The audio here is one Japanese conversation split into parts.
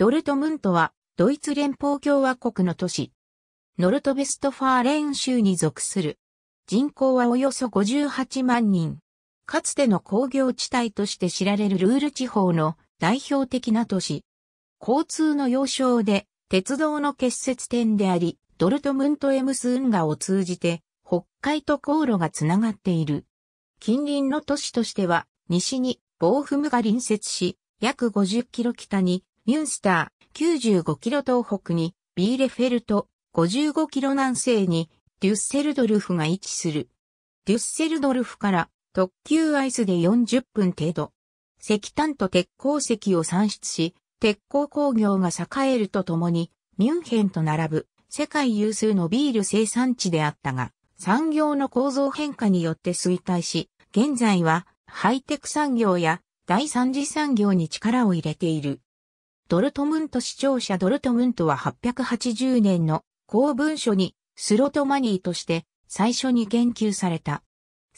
ドルトムントは、ドイツ連邦共和国の都市。ノルトベストファーレン州に属する。人口はおよそ58万人。かつての工業地帯として知られるルール地方の代表的な都市。交通の要衝で、鉄道の結節点であり、ドルトムント・エムス運河を通じて、北海と航路がつながっている。近隣の都市としては、西にボーフムが隣接し、約50キロ北にミュンスター、95キロ東北に、ビーレフェルト、55キロ南西に、デュッセルドルフが位置する。デュッセルドルフから特急アイスで40分程度。石炭と鉄鉱石を産出し、鉄鋼工業が栄えるとともに、ミュンヘンと並ぶ世界有数のビール生産地であったが、産業の構造変化によって衰退し、現在はハイテク産業や第三次産業に力を入れている。ドルトムント市庁舎ドルトムントは880年の公文書にスロトマニーとして最初に言及された。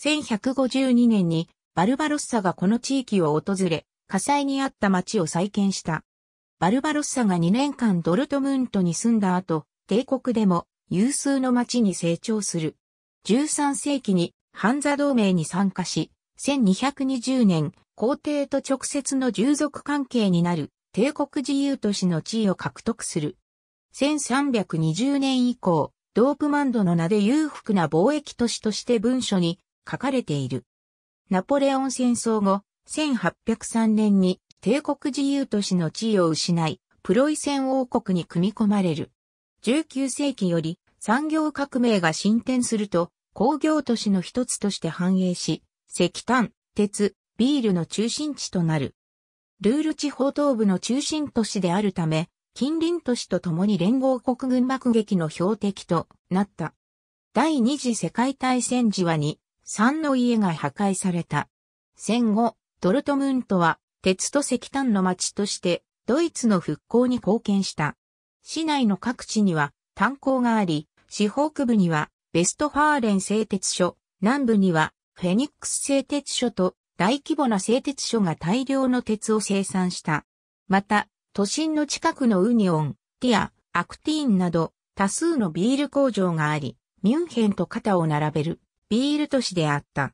1152年にバルバロッサがこの地域を訪れ、火災にあった町を再建した。バルバロッサが2年間ドルトムントに住んだ後、帝国でも有数の町に成長する。13世紀にハンザ同盟に参加し、1220年、皇帝と直接の従属関係になる帝国自由都市の地位を獲得する。1320年以降、ドープマンドの名で裕福な貿易都市として文書に書かれている。ナポレオン戦争後、1803年に帝国自由都市の地位を失い、プロイセン王国に組み込まれる。19世紀より産業革命が進展すると工業都市の一つとして繁栄し、石炭、鉄、ビールの中心地となる。ルール地方東部の中心都市であるため、近隣都市と共に連合国軍爆撃の標的となった。第二次世界大戦時は2、3の家が破壊された。戦後、ドルトムントは鉄と石炭の町としてドイツの復興に貢献した。市内の各地には炭鉱があり、市北部にはベストファーレン製鉄所、南部にはフェニックス製鉄所と大規模な製鉄所が大量の鉄を生産した。また、都心の近くのウニオン、ティア、アクティーンなど多数のビール工場があり、ミュンヘンと肩を並べるビール都市であった。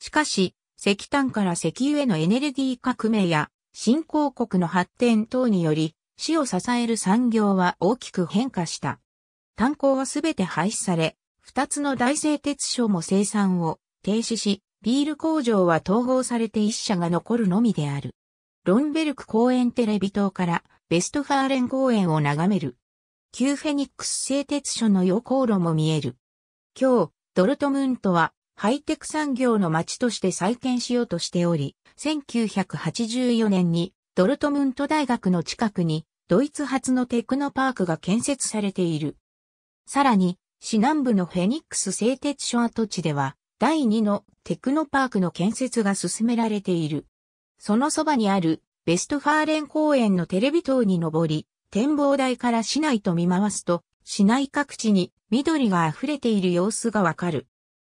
しかし、石炭から石油へのエネルギー革命や新興国の発展等により、市を支える産業は大きく変化した。炭鉱はすべて廃止され、二つの大製鉄所も生産を停止し、ビール工場は統合されて一社が残るのみである。ロンベルク公園テレビ塔からベストファーレン公園を眺める。旧フェニックス製鉄所の横路も見える。今日、ドルトムントはハイテク産業の街として再建しようとしており、1984年にドルトムント大学の近くにドイツ発のテクノパークが建設されている。さらに、市南部のフェニックス製鉄所跡地では第2のテクノパークの建設が進められている。そのそばにあるベストファーレン公園のテレビ塔に登り、展望台から市内と見回すと、市内各地に緑が溢れている様子がわかる。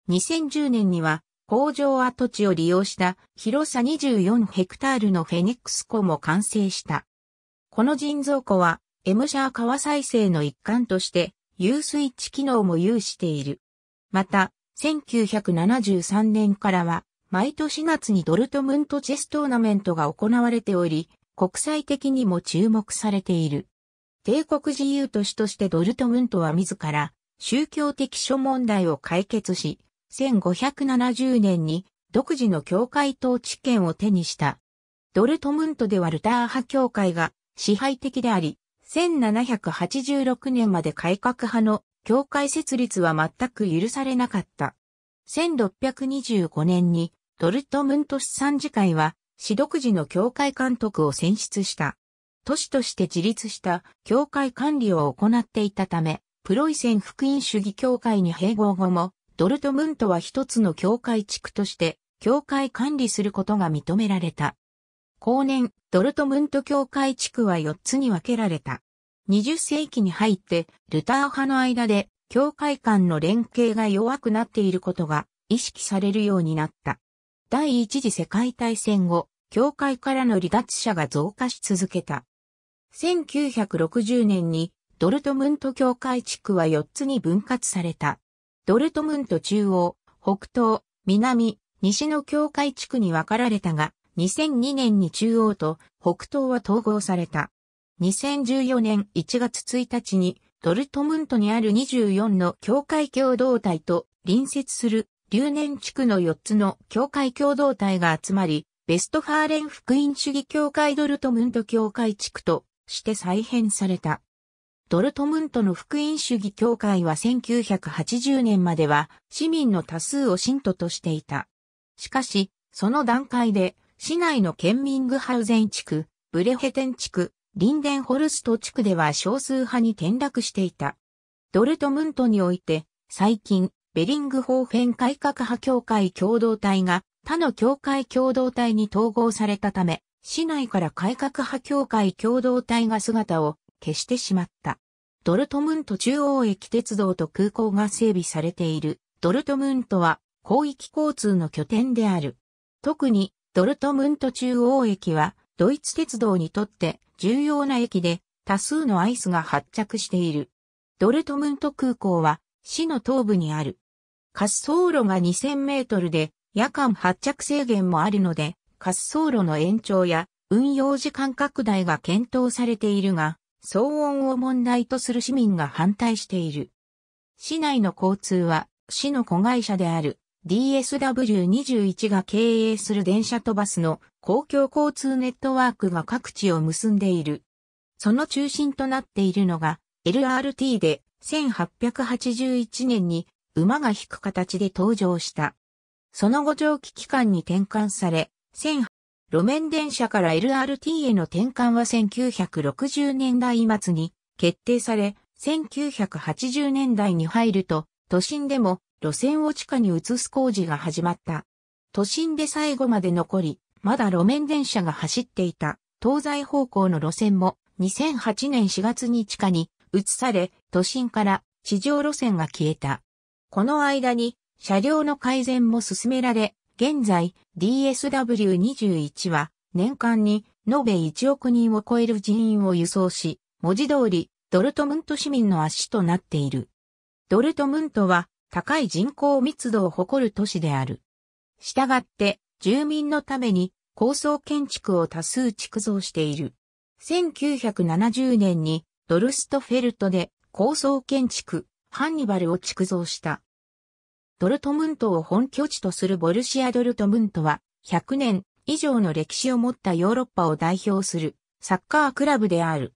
2010年には工場跡地を利用した広さ24ヘクタールのフェニックス湖も完成した。この人造湖は M シャー川再生の一環として遊水地機能も有している。また、1973年からは、毎年夏にドルトムントチェストーナメントが行われており、国際的にも注目されている。帝国自由都市としてドルトムントは自ら宗教的諸問題を解決し、1570年に独自の教会統治権を手にした。ドルトムントではルター派教会が支配的であり、1786年まで改革派の教会設立は全く許されなかった。1625年にドルトムント市参事会は、市独自の教会監督を選出した。都市として自立した教会管理を行っていたため、プロイセン福音主義教会に併合後も、ドルトムントは一つの教会地区として、教会管理することが認められた。後年、ドルトムント教会地区は4つに分けられた。20世紀に入ってルター派の間で教会間の連携が弱くなっていることが意識されるようになった。第一次世界大戦後、教会からの離脱者が増加し続けた。1960年にドルトムント教会地区は4つに分割された。ドルトムント中央、北東、南、西の教会地区に分かられたが、2002年に中央と北東は統合された。2014年1月1日にドルトムントにある24の教会共同体と隣接する留年地区の4つの教会共同体が集まり、ベストファーレン福音主義教会ドルトムント教会地区として再編された。ドルトムントの福音主義教会は1980年までは市民の多数を信徒としていた。しかし、その段階で市内のケンミングハウゼン地区、ブレヘテン地区、リンデンホルスト地区では少数派に転落していた。ドルトムントにおいて、最近、ベリングホーフェン改革派協会共同体が他の協会共同体に統合されたため、市内から改革派協会共同体が姿を消してしまった。ドルトムント中央駅鉄道と空港が整備されているドルトムントは広域交通の拠点である。特にドルトムント中央駅はドイツ鉄道にとって重要な駅で多数のアイスが発着している。ドルトムント空港は市の東部にある。滑走路が2000メートルで夜間発着制限もあるので滑走路の延長や運用時間拡大が検討されているが騒音を問題とする市民が反対している。市内の交通は市の子会社である DSW21 が経営する電車とバスの公共交通ネットワークが各地を結んでいる。その中心となっているのが LRT で1881年に馬が引く形で登場した。その後蒸気機関に転換され、路面電車から LRT への転換は1960年代末に決定され、1980年代に入ると都心でも路線を地下に移す工事が始まった。都心で最後まで残り、まだ路面電車が走っていた東西方向の路線も2008年4月に地下に移され、都心から地上路線が消えた。この間に車両の改善も進められ、現在 DSW21 は年間に延べ1億人を超える人員を輸送し、文字通りドルトムント市民の足となっている。ドルトムントは高い人口密度を誇る都市である。したがって、住民のために高層建築を多数築造している。1970年にドルストフェルトで高層建築、ハンニバルを築造した。ドルトムントを本拠地とするボルシア・ドルトムントは、100年以上の歴史を持ったヨーロッパを代表するサッカークラブである。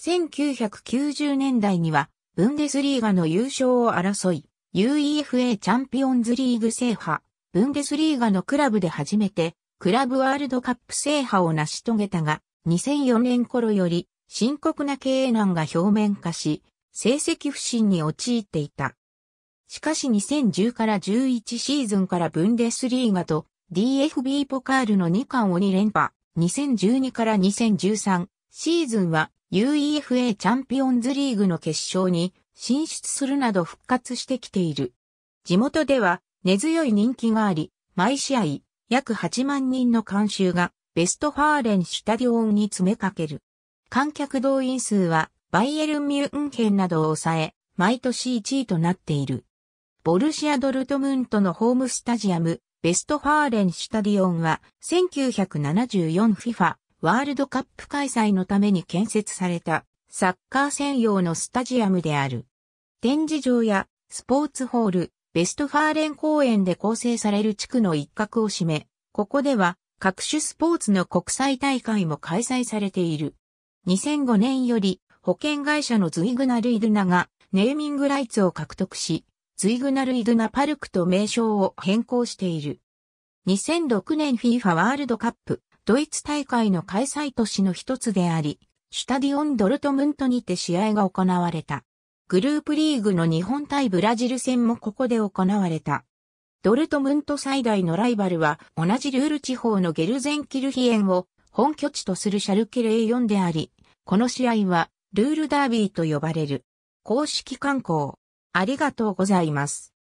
1990年代には、ブンデスリーガの優勝を争い、UEFA チャンピオンズリーグ制覇、ブンデスリーガのクラブで初めて、クラブワールドカップ制覇を成し遂げたが、2004年頃より深刻な経営難が表面化し、成績不振に陥っていた。しかし2010から11シーズンからブンデスリーガと DFB ポカールの2冠を2連覇、2012から2013シーズンは UEFA チャンピオンズリーグの決勝に進出するなど復活してきている。地元では根強い人気があり、毎試合約8万人の観衆がベストファーレンシュタディオンに詰めかける。観客動員数はバイエルン・ミュンヘンなどを抑え、毎年1位となっている。ボルシア・ドルトムントのホームスタジアム、ベストファーレンシュタディオンは、1974FIFA ワールドカップ開催のために建設されたサッカー専用のスタジアムである。展示場やスポーツホール、ベストファーレン公園で構成される地区の一角を占め、ここでは各種スポーツの国際大会も開催されている。2005年より保険会社のズイグナルイドゥナがネーミングライツを獲得し、ズイグナルイドゥナパルクと名称を変更している。2006年 FIFA ワールドカップドイツ大会の開催都市の一つであり、シュタディオン・ドルトムントにて試合が行われた。グループリーグの日本対ブラジル戦もここで行われた。ドルトムント最大のライバルは同じルール地方のゲルゼンキルヒエンを本拠地とするシャルケ04であり、この試合はルールダービーと呼ばれる。公式観光。ありがとうございます。